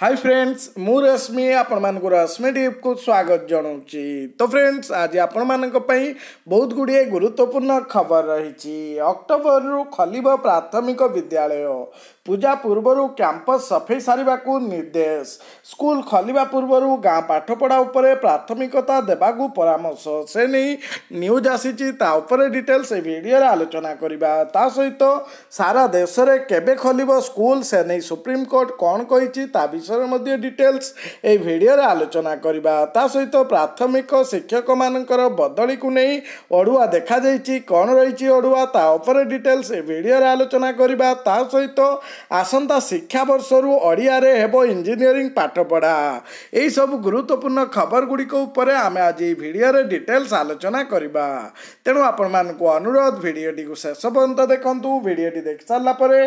high friends ମୁଁ ରଶ୍ମି ଆପଣମାନଙ୍କୁ ରଶ୍ମି ଟିପ୍କୁ ସ୍ୱାଗତ ଜଣାଉଛି ତ ଫ୍ରେଣ୍ଡସ୍ ଆଜି ଆପଣମାନଙ୍କ ପାଇଁ ବହୁତ ଗୁଡ଼ିଏ ଗୁରୁତ୍ୱପୂର୍ଣ୍ଣ ଖବର ରହିଛି ଅକ୍ଟୋବରରୁ ଖୋଲିବ ପ୍ରାଥମିକ ବିଦ୍ୟାଳୟ ପୂଜା ପୂର୍ବରୁ କ୍ୟାମ୍ପସ୍ ସଫେଇ ସାରିବାକୁ ନିର୍ଦ୍ଦେଶ ସ୍କୁଲ ଖୋଲିବା ପୂର୍ବରୁ ଗାଁ ପାଠପଢ଼ା ଉପରେ ପ୍ରାଥମିକତା ଦେବାକୁ ପରାମର୍ଶ ସେ ନେଇ ନ୍ୟୁଜ୍ ଆସିଛି ତା ଉପରେ ଡିଟେଲ୍ସ ଏହି ଭିଡ଼ିଓରେ ଆଲୋଚନା କରିବା ତା ସହିତ ସାରା ଦେଶରେ କେବେ ଖୋଲିବ ସ୍କୁଲ ସେ ନେଇ ସୁପ୍ରିମକୋର୍ଟ କ'ଣ କହିଛି ତା ବିଷୟରେ ମଧ୍ୟ ଡିଟେଲ୍ସ ଏହି ଭିଡ଼ିଓରେ ଆଲୋଚନା କରିବା ତା ସହିତ ପ୍ରାଥମିକ ଶିକ୍ଷକମାନଙ୍କର ବଦଳିକୁ ନେଇ ଅଡ଼ୁଆ ଦେଖାଯାଇଛି କ'ଣ ରହିଛି ଅଡ଼ୁଆ ତା ଉପରେ ଡିଟେଲ୍ସ ଏ ଭିଡ଼ିଓରେ ଆଲୋଚନା କରିବା ତା ସହିତ ଆସନ୍ତା ଶିକ୍ଷାବର୍ଷରୁ ଓଡ଼ିଆରେ ହେବ ଇଞ୍ଜିନିୟରିଂ ପାଠପଢ଼ା ଏହିସବୁ ଗୁରୁତ୍ୱପୂର୍ଣ୍ଣ ଖବର ଗୁଡ଼ିକ ଉପରେ ଆମେ ଆଜି ଏହି ଭିଡ଼ିଓରେ ଡିଟେଲସ୍ ଆଲୋଚନା କରିବା ତେଣୁ ଆପଣମାନଙ୍କୁ ଅନୁରୋଧ ଭିଡ଼ିଓଟିକୁ ଶେଷ ପର୍ଯ୍ୟନ୍ତ ଦେଖନ୍ତୁ ଭିଡ଼ିଓଟି ଦେଖି ସାରିଲା ପରେ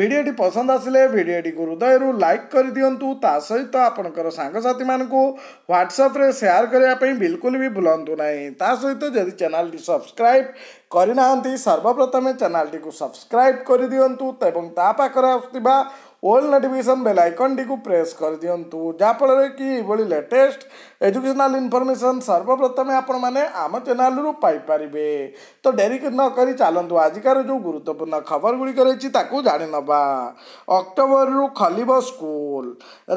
ଭିଡ଼ିଓଟି ପସନ୍ଦ ଆସିଲେ ଭିଡ଼ିଓଟିକୁ ହୃଦୟରୁ ଲାଇକ୍ କରିଦିଅନ୍ତୁ ତା ସହିତ ଆପଣଙ୍କର ସାଙ୍ଗସାଥିମାନଙ୍କୁ ହ୍ୱାଟ୍ସଆପ୍ରେ ସେୟାର କରିବା ପାଇଁ ବିଲକୁଲ ବି ଭୁଲନ୍ତୁ ନାହିଁ ତା ସହିତ ଯଦି ଚ୍ୟାନେଲଟି subscribe Κορυνά αντε, σαρβοπρότα με channel, δείξτε subscribe, κορυδίον, τότε θα σα all notification bell ଆଇକନ୍ଟିକୁ ପ୍ରେସ୍ କରିଦିଅନ୍ତୁ ଯାହାଫଳରେ କି ଏଭଳି ଲେଟେଷ୍ଟ ଏଜୁକେସନାଲ୍ ଇନଫର୍ମେସନ୍ ସର୍ବପ୍ରଥମେ ଆପଣମାନେ ଆମ ଚ୍ୟାନେଲ୍ରୁ ପାଇପାରିବେ ତ ଡେରି ନକରି ଚାଲନ୍ତୁ ଆଜିକାର ଯେଉଁ ଗୁରୁତ୍ୱପୂର୍ଣ୍ଣ ଖବର ଗୁଡ଼ିକ ରହିଛି ତାକୁ ଜାଣିନେବା ଅକ୍ଟୋବରରୁ ଖୋଲିବ ସ୍କୁଲ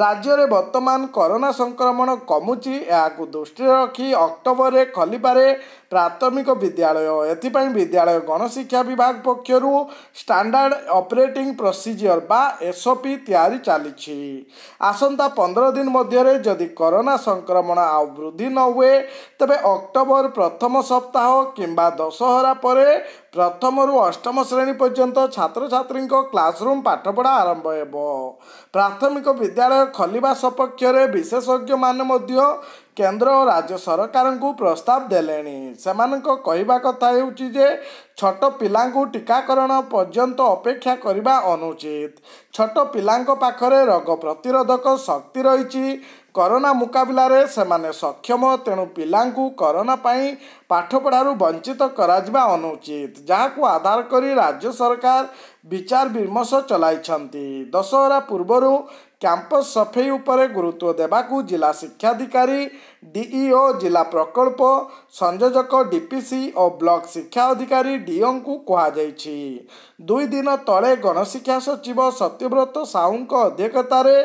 ରାଜ୍ୟରେ ବର୍ତ୍ତମାନ କରୋନା ସଂକ୍ରମଣ କମୁଛି ଏହାକୁ ଦୃଷ୍ଟିରେ ରଖି ଅକ୍ଟୋବରରେ ଖୋଲିପାରେ ପ୍ରାଥମିକ ବିଦ୍ୟାଳୟ ଏଥିପାଇଁ ବିଦ୍ୟାଳୟ ଗଣଶିକ୍ଷା ବିଭାଗ ପକ୍ଷରୁ ଷ୍ଟାଣ୍ଡାର୍ଡ଼ ଅପରେଟିଂ ପ୍ରୋସିଜିଓର ବା ଏସ୍ଓ ରେସିପି ତିଆରି ଚାଲିଛି ଆସନ୍ତା ପନ୍ଦର ଦିନ ମଧ୍ୟରେ ଯଦି କରୋନା ସଂକ୍ରମଣ ଆଉ ବୃଦ୍ଧି ନ ହୁଏ ତେବେ ଅକ୍ଟୋବର ପ୍ରଥମ ସପ୍ତାହ କିମ୍ବା ଦଶହରା ପରେ ପ୍ରଥମରୁ ଅଷ୍ଟମ ଶ୍ରେଣୀ ପର୍ଯ୍ୟନ୍ତ ଛାତ୍ରଛାତ୍ରୀଙ୍କ କ୍ଲାସରୁମ୍ ପାଠପଢ଼ା ଆରମ୍ଭ ହେବ ପ୍ରାଥମିକ ବିଦ୍ୟାଳୟ ଖୋଲିବା ସପକ୍ଷରେ ବିଶେଷଜ୍ଞମାନେ ମଧ୍ୟ କେନ୍ଦ୍ର ଓ ରାଜ୍ୟ ସରକାରଙ୍କୁ ପ୍ରସ୍ତାବ ଦେଲେଣି ସେମାନଙ୍କ କହିବା କଥା ହେଉଛି ଯେ ଛୋଟ ପିଲାଙ୍କୁ ଟିକାକରଣ ପର୍ଯ୍ୟନ୍ତ ଅପେକ୍ଷା କରିବା ଅନୁଚିତ ଛୋଟ ପିଲାଙ୍କ ପାଖରେ ରୋଗ ପ୍ରତିରୋଧକ ଶକ୍ତି ରହିଛି କରୋନା ମୁକାବିଲାରେ ସେମାନେ ସକ୍ଷମ ତେଣୁ ପିଲାଙ୍କୁ କରୋନା ପାଇଁ ପାଠପଢ଼ାରୁ ବଞ୍ଚିତ କରାଯିବା ଅନୁଚିତ ଯାହାକୁ ଆଧାର କରି ରାଜ୍ୟ ସରକାର ବିଚାର ବିମର୍ଶ ଚଲାଇଛନ୍ତି ଦଶହରା ପୂର୍ବରୁ କ୍ୟାମ୍ପସ୍ ସଫେଇ ଉପରେ ଗୁରୁତ୍ୱ ଦେବାକୁ ଜିଲ୍ଲା ଶିକ୍ଷାଧିକାରୀ ଡିଇଓ ଜିଲ୍ଲା ପ୍ରକଳ୍ପ ସଂଯୋଜକ ଡିପିସି ଓ ବ୍ଲକ୍ ଶିକ୍ଷା ଅଧିକାରୀ ଡିଓଙ୍କୁ କୁହାଯାଇଛି ଦୁଇ ଦିନ ତଳେ ଗଣଶିକ୍ଷା ସଚିବ ସତ୍ୟବ୍ରତ ସାହୁଙ୍କ ଅଧ୍ୟକ୍ଷତାରେ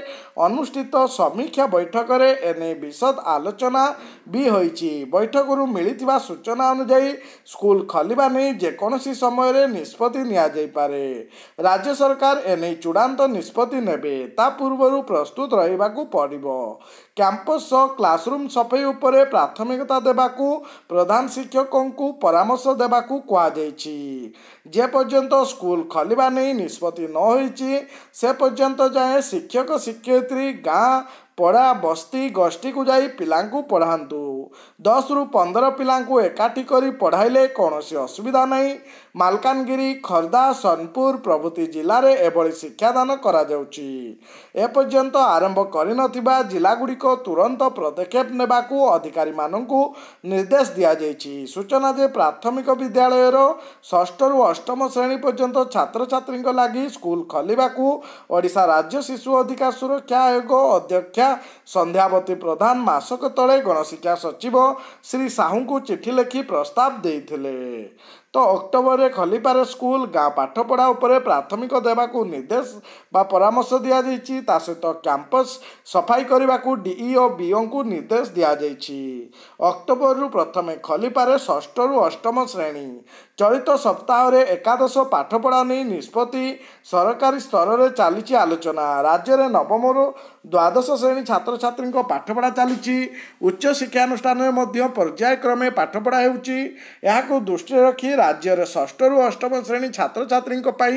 ଅନୁଷ୍ଠିତ ସମୀକ୍ଷା ବୈଠକରେ ଏ ନେଇ ବିଶଦ ଆଲୋଚନା ବି ହୋଇଛି ବୈଠକରୁ ମିଳିଥିବା ସୂଚନା ଅନୁଯାୟୀ ସ୍କୁଲ ଖୋଲିବା ନେଇ ଯେକୌଣସି ସମୟରେ ନିଷ୍ପତ୍ତି ନିଆଯାଇପାରେ ରାଜ୍ୟ ସରକାର ଏ ନେଇ ଚୂଡ଼ାନ୍ତ ନିଷ୍ପତ୍ତି ନେବେ ତା ପୂର୍ବ ପୂର୍ବରୁ ପ୍ରସ୍ତୁତ ରହିବାକୁ ପଡ଼ିବ କ୍ୟାମ୍ପସ୍ ସହ କ୍ଲାସରୁମ୍ ସଫେଇ ଉପରେ ପ୍ରାଥମିକତା ଦେବାକୁ ପ୍ରଧାନ ଶିକ୍ଷକଙ୍କୁ ପରାମର୍ଶ ଦେବାକୁ କୁହାଯାଇଛି ଯେପର୍ଯ୍ୟନ୍ତ ସ୍କୁଲ ଖୋଲିବା ନେଇ ନିଷ୍ପତ୍ତି ନ ହୋଇଛି ସେ ପର୍ଯ୍ୟନ୍ତ ଯାଏଁ ଶିକ୍ଷକ ଶିକ୍ଷୟିତ୍ରୀ ଗାଁ ପଡ଼ା ବସ୍ତି ଗୋଷ୍ଠୀକୁ ଯାଇ ପିଲାଙ୍କୁ ପଢ଼ାନ୍ତୁ ଦଶରୁ ପନ୍ଦର ପିଲାଙ୍କୁ ଏକାଠି କରି ପଢ଼ାଇଲେ କୌଣସି ଅସୁବିଧା ନାହିଁ ମାଲକାନଗିରି ଖୋର୍ଦ୍ଧା ସୋନପୁର ପ୍ରଭୃତି ଜିଲ୍ଲାରେ ଏଭଳି ଶିକ୍ଷାଦାନ କରାଯାଉଛି ଏପର୍ଯ୍ୟନ୍ତ ଆରମ୍ଭ କରିନଥିବା ଜିଲ୍ଲାଗୁଡ଼ିକ ତୁରନ୍ତ ପଦକ୍ଷେପ ନେବାକୁ ଅଧିକାରୀମାନଙ୍କୁ ନିର୍ଦ୍ଦେଶ ଦିଆଯାଇଛି ସୂଚନା ଯେ ପ୍ରାଥମିକ ବିଦ୍ୟାଳୟର ଷଷ୍ଠରୁ ଅଷ୍ଟମ ଶ୍ରେଣୀ ପର୍ଯ୍ୟନ୍ତ ଛାତ୍ରଛାତ୍ରୀଙ୍କ ଲାଗି ସ୍କୁଲ ଖୋଲିବାକୁ ଓଡ଼ିଶା ରାଜ୍ୟ ଶିଶୁ ଅଧିକାର ସୁରକ୍ଷା ଆୟୋଗ ଅଧ୍ୟକ୍ଷ ଆଜ୍ଞା ସନ୍ଧ୍ୟାବତୀ ପ୍ରଧାନ ମାସକ ତଳେ ଗଣଶିକ୍ଷା ସଚିବ ଶ୍ରୀ ସାହୁଙ୍କୁ ଚିଠି ଲେଖି ପ୍ରସ୍ତାବ ଦେଇଥିଲେ ତ ଅକ୍ଟୋବରରେ ଖଲିପାରେ ସ୍କୁଲ ଗାଁ ପାଠପଢ଼ା ଉପରେ ପ୍ରାଥମିକ ଦେବାକୁ ନିର୍ଦ୍ଦେଶ ବା ପରାମର୍ଶ ଦିଆଯାଇଛି ତା ସହିତ କ୍ୟାମ୍ପସ୍ ସଫାଇ କରିବାକୁ ଡିଇଓ ବିଓଙ୍କୁ ନିର୍ଦ୍ଦେଶ ଦିଆଯାଇଛି ଅକ୍ଟୋବରରୁ ପ୍ରଥମେ ଖଲିପାରେ ଷଷ୍ଠରୁ ଅଷ୍ଟମ ଶ୍ରେଣୀ ଚଳିତ ସପ୍ତାହରେ ଏକାଦଶ ପାଠପଢ଼ା ନେଇ ନିଷ୍ପତ୍ତି ସରକାରୀ ସ୍ତରରେ ଚାଲିଛି ଆଲୋଚନା ରାଜ୍ୟରେ ନବମରୁ ଦ୍ୱାଦଶ ଶ୍ରେଣୀ ଛାତ୍ରଛାତ୍ରୀଙ୍କ ପାଠପଢ଼ା ଚାଲିଛି ଉଚ୍ଚଶିକ୍ଷାନୁଷ୍ଠାନରେ ମଧ୍ୟ ପର୍ଯ୍ୟାୟକ୍ରମେ ପାଠପଢ଼ା ହେଉଛି ଏହାକୁ ଦୃଷ୍ଟିରେ ରଖି ରାଜ୍ୟରେ ଷଷ୍ଠରୁ ଅଷ୍ଟମ ଶ୍ରେଣୀ ଛାତ୍ରଛାତ୍ରୀଙ୍କ ପାଇଁ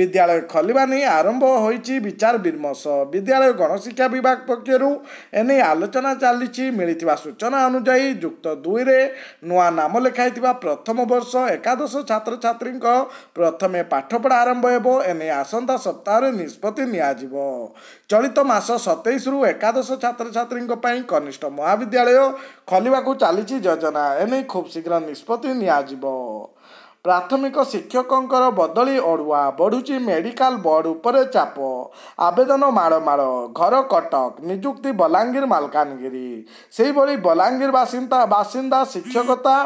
ବିଦ୍ୟାଳୟ ଖୋଲିବା ନେଇ ଆରମ୍ଭ ହୋଇଛି ବିଚାର ବିମର୍ଶ ବିଦ୍ୟାଳୟ ଗଣଶିକ୍ଷା ବିଭାଗ ପକ୍ଷରୁ ଏନେଇ ଆଲୋଚନା ଚାଲିଛି ମିଳିଥିବା ସୂଚନା ଅନୁଯାୟୀ ଯୁକ୍ତ ଦୁଇରେ ନୂଆ ନାମ ଲେଖାଇଥିବା ପ୍ରଥମ ବର୍ଷ ଏକାଦଶ ଏକାଦଶ ଛାତ୍ରଛାତ୍ରୀଙ୍କ ପ୍ରଥମେ ପାଠପଢ଼ା ଆରମ୍ଭ ହେବ ଏନେଇ ଆସନ୍ତା ସପ୍ତାହରେ ନିଷ୍ପତ୍ତି ନିଆଯିବ ଚଳିତ ମାସ ସତେଇଶରୁ ଏକାଦଶ ଛାତ୍ରଛାତ୍ରୀଙ୍କ ପାଇଁ କନିଷ୍ଠ ମହାବିଦ୍ୟାଳୟ ଖୋଲିବାକୁ ଚାଲିଛି ଯୋଜନା ଏନେଇ ଖୁବ୍ ଶୀଘ୍ର ନିଷ୍ପତ୍ତି ନିଆଯିବ ପ୍ରାଥମିକ ଶିକ୍ଷକଙ୍କର ବଦଳି ଅଡ଼ୁଆ ବଢ଼ୁଛି ମେଡ଼ିକାଲ ବୋର୍ଡ଼ ଉପରେ ଚାପ ଆବେଦନ ମାଡ଼ମାଳ ଘର କଟକ ନିଯୁକ୍ତି ବଲାଙ୍ଗୀର ମାଲକାନଗିରି ସେହିଭଳି ବଲାଙ୍ଗୀର ବାସିନ୍ଦା ବାସିନ୍ଦା ଶିକ୍ଷକତା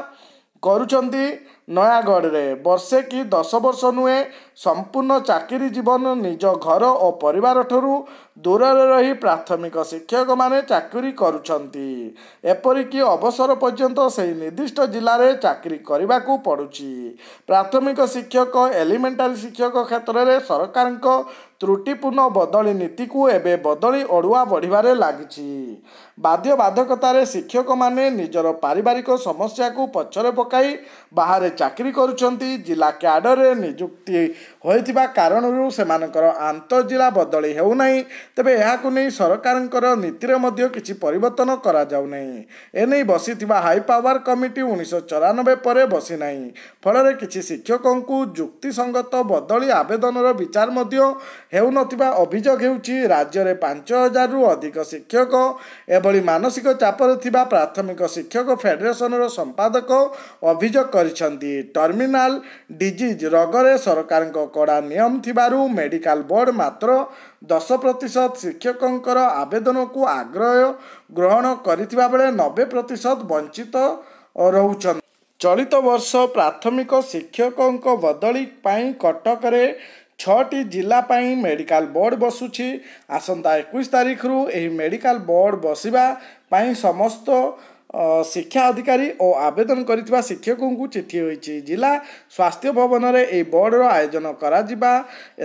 କରୁଛନ୍ତି ନୟାଗଡ଼ରେ ବର୍ଷେ କି ଦଶ ବର୍ଷ ନୁହେଁ ସମ୍ପୂର୍ଣ୍ଣ ଚାକିରି ଜୀବନ ନିଜ ଘର ଓ ପରିବାର ଠାରୁ ଦୂରରେ ରହି ପ୍ରାଥମିକ ଶିକ୍ଷକମାନେ ଚାକିରି କରୁଛନ୍ତି ଏପରିକି ଅବସର ପର୍ଯ୍ୟନ୍ତ ସେହି ନିର୍ଦ୍ଦିଷ୍ଟ ଜିଲ୍ଲାରେ ଚାକିରି କରିବାକୁ ପଡ଼ୁଛି ପ୍ରାଥମିକ ଶିକ୍ଷକ ଏଲିମେଣ୍ଟାରୀ ଶିକ୍ଷକ କ୍ଷେତ୍ରରେ ସରକାରଙ୍କ ତ୍ରୁଟିପୂର୍ଣ୍ଣ ବଦଳି ନୀତିକୁ ଏବେ ବଦଳି ଅଡ଼ୁଆ ବଢ଼ିବାରେ ଲାଗିଛି ବାଧ୍ୟବାଧକତାରେ ଶିକ୍ଷକମାନେ ନିଜର ପାରିବାରିକ ସମସ୍ୟାକୁ ପଛରେ ପକାଇ ବାହାରେ ଚାକିରି କରୁଛନ୍ତି ଜିଲ୍ଲା କ୍ୟାଡ଼ରରେ ନିଯୁକ୍ତି ହୋଇଥିବା କାରଣରୁ ସେମାନଙ୍କର ଆନ୍ତଃଜିଲ୍ଲା ବଦଳି ହେଉନାହିଁ ତେବେ ଏହାକୁ ନେଇ ସରକାରଙ୍କର ନୀତିରେ ମଧ୍ୟ କିଛି ପରିବର୍ତ୍ତନ କରାଯାଉନାହିଁ ଏନେଇ ବସିଥିବା ହାଇ ପାୱାର କମିଟି ଉଣେଇଶହ ଚଉରାନବେ ପରେ ବସିନାହିଁ ଫଳରେ କିଛି ଶିକ୍ଷକଙ୍କୁ ଯୁକ୍ତିସଙ୍ଗତ ବଦଳି ଆବେଦନର ବିଚାର ମଧ୍ୟ ହେଉନଥିବା ଅଭିଯୋଗ ହେଉଛି ରାଜ୍ୟରେ ପାଞ୍ଚ ହଜାରରୁ ଅଧିକ ଶିକ୍ଷକ ଏଭଳି ମାନସିକ ଚାପରେ ଥିବା ପ୍ରାଥମିକ ଶିକ୍ଷକ ଫେଡେରେସନର ସମ୍ପାଦକ ଅଭିଯୋଗ କରିଛନ୍ତି ଦି ଟର୍ମିନାଲ ଡିଜିଜ୍ ରୋଗରେ ସରକାରଙ୍କ କଡ଼ା ନିୟମ ଥିବାରୁ ମେଡ଼ିକାଲ ବୋର୍ଡ଼ ମାତ୍ର ଦଶ ପ୍ରତିଶତ ଶିକ୍ଷକଙ୍କର ଆବେଦନକୁ ଆଗ୍ରହ ଗ୍ରହଣ କରିଥିବା ବେଳେ ନବେ ପ୍ରତିଶତ ବଞ୍ଚିତ ରହୁଛନ୍ତି ଚଳିତ ବର୍ଷ ପ୍ରାଥମିକ ଶିକ୍ଷକଙ୍କ ବଦଳି ପାଇଁ କଟକରେ ଛଅଟି ଜିଲ୍ଲା ପାଇଁ ମେଡ଼ିକାଲ ବୋର୍ଡ଼ ବସୁଛି ଆସନ୍ତା ଏକୋଇଶ ତାରିଖରୁ ଏହି ମେଡ଼ିକାଲ ବୋର୍ଡ଼ ବସିବା ପାଇଁ ସମସ୍ତ ଶିକ୍ଷା ଅଧିକାରୀ ଓ ଆବେଦନ କରିଥିବା ଶିକ୍ଷକଙ୍କୁ ଚିଠି ହୋଇଛି ଜିଲ୍ଲା ସ୍ୱାସ୍ଥ୍ୟ ଭବନରେ ଏହି ବୋର୍ଡ଼ର ଆୟୋଜନ କରାଯିବା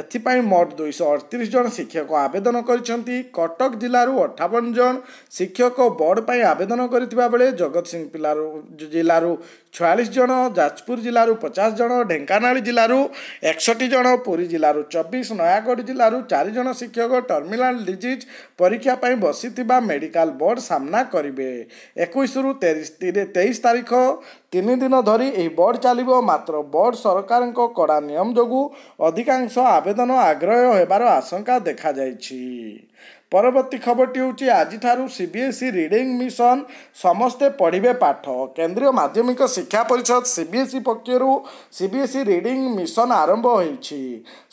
ଏଥିପାଇଁ ମୋଟ ଦୁଇଶହ ଅଠତିରିଶ ଜଣ ଶିକ୍ଷକ ଆବେଦନ କରିଛନ୍ତି କଟକ ଜିଲ୍ଲାରୁ ଅଠାବନ ଜଣ ଶିକ୍ଷକ ବୋର୍ଡ଼ ପାଇଁ ଆବେଦନ କରିଥିବା ବେଳେ ଜଗତସିଂହ ପିଲାରୁ ଜିଲ୍ଲାରୁ ଛୟାଳିଶ ଜଣ ଯାଜପୁର ଜିଲ୍ଲାରୁ ପଚାଶ ଜଣ ଢେଙ୍କାନାଳ ଜିଲ୍ଲାରୁ ଏକଷଠି ଜଣ ପୁରୀ ଜିଲ୍ଲାରୁ ଚବିଶ ନୟାଗଡ଼ ଜିଲ୍ଲାରୁ ଚାରି ଜଣ ଶିକ୍ଷକ ଟର୍ମିନାଲ୍ ଡିଜିଜ୍ ପରୀକ୍ଷା ପାଇଁ ବସିଥିବା ମେଡ଼ିକାଲ ବୋର୍ଡ଼ ସାମ୍ନା କରିବେ ଏକୋଇଶ ତେଇଶରୁ ତେଇଶ ତାରିଖ ତିନି ଦିନ ଧରି ଏହି ବୋର୍ଡ ଚାଲିବ ମାତ୍ର ବୋର୍ଡ ସରକାରଙ୍କ କଡ଼ା ନିୟମ ଯୋଗୁଁ ଅଧିକାଂଶ ଆବେଦନ ଆଗ୍ରହ ହେବାର ଆଶଙ୍କା ଦେଖାଯାଇଛି ପରବର୍ତ୍ତୀ ଖବରଟି ହେଉଛି ଆଜିଠାରୁ C B S reading mission ସମସ୍ତେ ପଢ଼ିବେ ପାଠ କେନ୍ଦ୍ରୀୟ ମାଧ୍ୟମିକ ଶିକ୍ଷା ପରିଷଦ ସି ବି ଏସ୍ ପକ୍ଷରୁ C B S reading mission ଆରମ୍ଭ ହୋଇଛି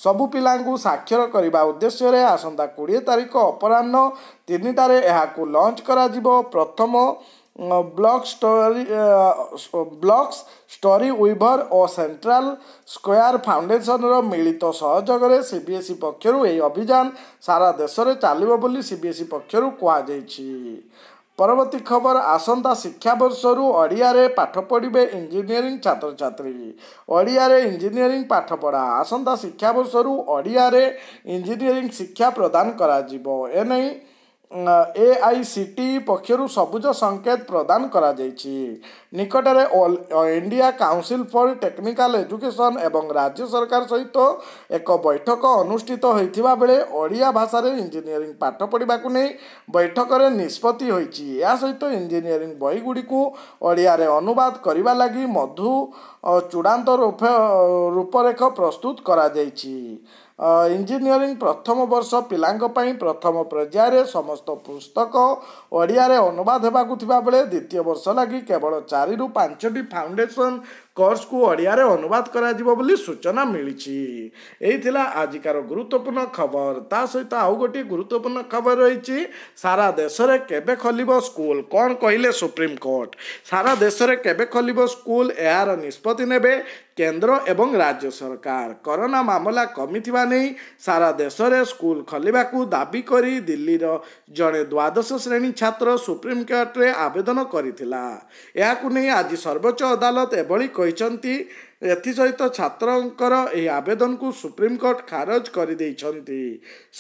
ସବୁ ପିଲାଙ୍କୁ ସାକ୍ଷର କରିବା ଉଦ୍ଦେଶ୍ୟରେ ଆସନ୍ତା କୋଡ଼ିଏ ତାରିଖ ଅପରାହ୍ନ ତିନିଟାରେ ଏହାକୁ ଲଞ୍ଚ କରାଯିବ ପ୍ରଥମ block story blocks story weaver ଓ ସେଣ୍ଟ୍ରାଲ୍ ସ୍କୋୟାର୍ ଫାଉଣ୍ଡେସନ୍ର ମିଳିତ ସହଯୋଗରେ ସି ବି ଏସ୍ ପକ୍ଷରୁ ଏହି ଅଭିଯାନ ସାରା ଦେଶରେ ଚାଲିବ ବୋଲି ସି ବି ଏସ୍ ପକ୍ଷରୁ କୁହାଯାଇଛି ପରବର୍ତ୍ତୀ ଖବର ଆସନ୍ତା ଶିକ୍ଷାବର୍ଷରୁ ଓଡ଼ିଆରେ ପାଠ ପଢ଼ିବେ ଇଞ୍ଜିନିୟରିଂ ଛାତ୍ରଛାତ୍ରୀ ଓଡ଼ିଆରେ ଇଞ୍ଜିନିୟରିଂ ପାଠପଢ଼ା ଆସନ୍ତା ଶିକ୍ଷାବର୍ଷରୁ ଓଡ଼ିଆରେ ଇଞ୍ଜିନିୟରିଂ ଶିକ୍ଷା ପ୍ରଦାନ କରାଯିବ ଏନେଇ ଏ ଆଇ ସି ଟି ପକ୍ଷରୁ ସବୁଜ ସଙ୍କେତ ପ୍ରଦାନ କରାଯାଇଛି ନିକଟରେ India council for technical education ଏବଂ ରାଜ୍ୟ ସରକାର ସହିତ ଏକ ବୈଠକ ଅନୁଷ୍ଠିତ ହୋଇଥିବା ବେଳେ ଓଡ଼ିଆ ଭାଷାରେ ଇଞ୍ଜିନିୟରିଂ ପାଠ ପଢ଼ିବାକୁ ନେଇ ବୈଠକରେ ନିଷ୍ପତ୍ତି ହୋଇଛି ଏହା ସହିତ ଇଞ୍ଜିନିୟରିଂ ବହିଗୁଡ଼ିକୁ ଓଡ଼ିଆରେ ଅନୁବାଦ କରିବା ଲାଗି ମଧୁ ଚୂଡ଼ାନ୍ତ ରୂପରେଖ ପ୍ରସ୍ତୁତ କରାଯାଇଛି ଇଞ୍ଜିନିୟରିଂ ପ୍ରଥମ ବର୍ଷ ପିଲାଙ୍କ ପାଇଁ ପ୍ରଥମ ପର୍ଯ୍ୟାୟରେ ସମସ୍ତ ପୁସ୍ତକ ଓଡ଼ିଆରେ ଅନୁବାଦ ହେବାକୁ ଥିବାବେଳେ ଦ୍ୱିତୀୟ ବର୍ଷ ଲାଗି କେବଳ ଚାରିରୁ ପାଞ୍ଚଟି ଫାଉଣ୍ଡେସନ୍ କୋର୍ସକୁ ଓଡ଼ିଆରେ ଅନୁବାଦ କରାଯିବ ବୋଲି ସୂଚନା ମିଳିଛି ଏଇ ଥିଲା ଆଜିକାର ଗୁରୁତ୍ୱପୂର୍ଣ୍ଣ ଖବର ତା ସହିତ ଆଉ ଗୋଟିଏ ଗୁରୁତ୍ୱପୂର୍ଣ୍ଣ ଖବର ରହିଛି ସାରା ଦେଶରେ କେବେ ଖୋଲିବ ସ୍କୁଲ କ'ଣ କହିଲେ ସୁପ୍ରିମକୋର୍ଟ ସାରା ଦେଶରେ କେବେ ଖୋଲିବ ସ୍କୁଲ ଏହାର ନିଷ୍ପତ୍ତି ନେବେ କେନ୍ଦ୍ର ଏବଂ ରାଜ୍ୟ ସରକାର କରୋନା ମାମଲା କମିଥିବା ନେଇ ସାରା ଦେଶରେ ସ୍କୁଲ ଖୋଲିବାକୁ ଦାବି କରି ଦିଲ୍ଲୀର ଜଣେ ଦ୍ୱାଦଶ ଶ୍ରେଣୀ ଛାତ୍ର ସୁପ୍ରିମକୋର୍ଟରେ ଆବେଦନ କରିଥିଲା ଏହାକୁ ନେଇ ଆଜି ସର୍ବୋଚ୍ଚ ଅଦାଲତ ଏଭଳି କହିଛନ୍ତି ଏଥିସହିତ ଛାତ୍ରଙ୍କର ଏହି ଆବେଦନକୁ ସୁପ୍ରିମକୋର୍ଟ ଖାରଜ କରିଦେଇଛନ୍ତି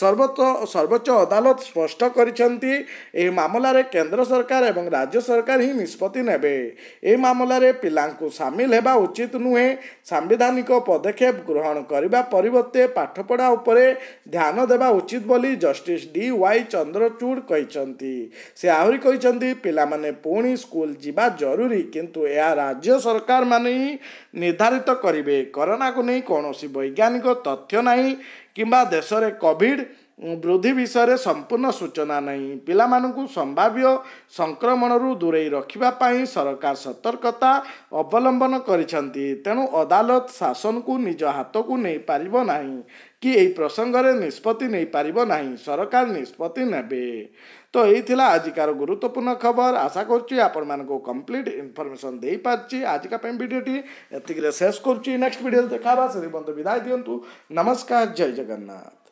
ସର୍ବୋଚ୍ଚ ସର୍ବୋଚ୍ଚ ଅଦାଲତ ସ୍ପଷ୍ଟ କରିଛନ୍ତି ଏହି ମାମଲାରେ କେନ୍ଦ୍ର ସରକାର ଏବଂ ରାଜ୍ୟ ସରକାର ହିଁ ନିଷ୍ପତ୍ତି ନେବେ ଏହି ମାମଲାରେ ପିଲାଙ୍କୁ ସାମିଲ ହେବା ଉଚିତ ନୁହେଁ ସାମ୍ବିଧାନିକ ପଦକ୍ଷେପ ଗ୍ରହଣ କରିବା ପରିବର୍ତ୍ତେ ପାଠପଢ଼ା ଉପରେ ଧ୍ୟାନ ଦେବା ଉଚିତ ବୋଲି ଜଷ୍ଟିସ୍ ଡି ୱାଇ ଚନ୍ଦ୍ରଚୂଡ଼ କହିଛନ୍ତି ସେ ଆହୁରି କହିଛନ୍ତି ପିଲାମାନେ ପୁଣି ସ୍କୁଲ ଯିବା ଜରୁରୀ କିନ୍ତୁ ଏହା ରାଜ୍ୟ ସରକାରମାନେ ହିଁ ନିର୍ଦ୍ଧାରଣ ପ୍ରସାରିତ କରିବେ କରୋନାକୁ ନେଇ କୌଣସି ବୈଜ୍ଞାନିକ ତଥ୍ୟ ନାହିଁ କିମ୍ବା ଦେଶରେ କୋଭିଡ଼ ବୃଦ୍ଧି ବିଷୟରେ ସମ୍ପୂର୍ଣ୍ଣ ସୂଚନା ନାହିଁ ପିଲାମାନଙ୍କୁ ସମ୍ଭାବ୍ୟ ସଂକ୍ରମଣରୁ ଦୂରେଇ ରଖିବା ପାଇଁ ସରକାର ସତର୍କତା ଅବଲମ୍ବନ କରିଛନ୍ତି ତେଣୁ ଅଦାଲତ ଶାସନକୁ ନିଜ ହାତକୁ ନେଇପାରିବ ନାହିଁ କି ଏହି ପ୍ରସଙ୍ଗରେ ନିଷ୍ପତ୍ତି ନେଇପାରିବ ନାହିଁ ସରକାର ନିଷ୍ପତ୍ତି ନେବେ तो यही आजिकार गुरुत्वपूर्ण खबर आशा करूँ इनफर्मेसन दे पार्टी आजिका भिडटी एतिक्रे शेष करुच्ची भिड देखा से विदाय दिंतु नमस्कार जय जगन्नाथ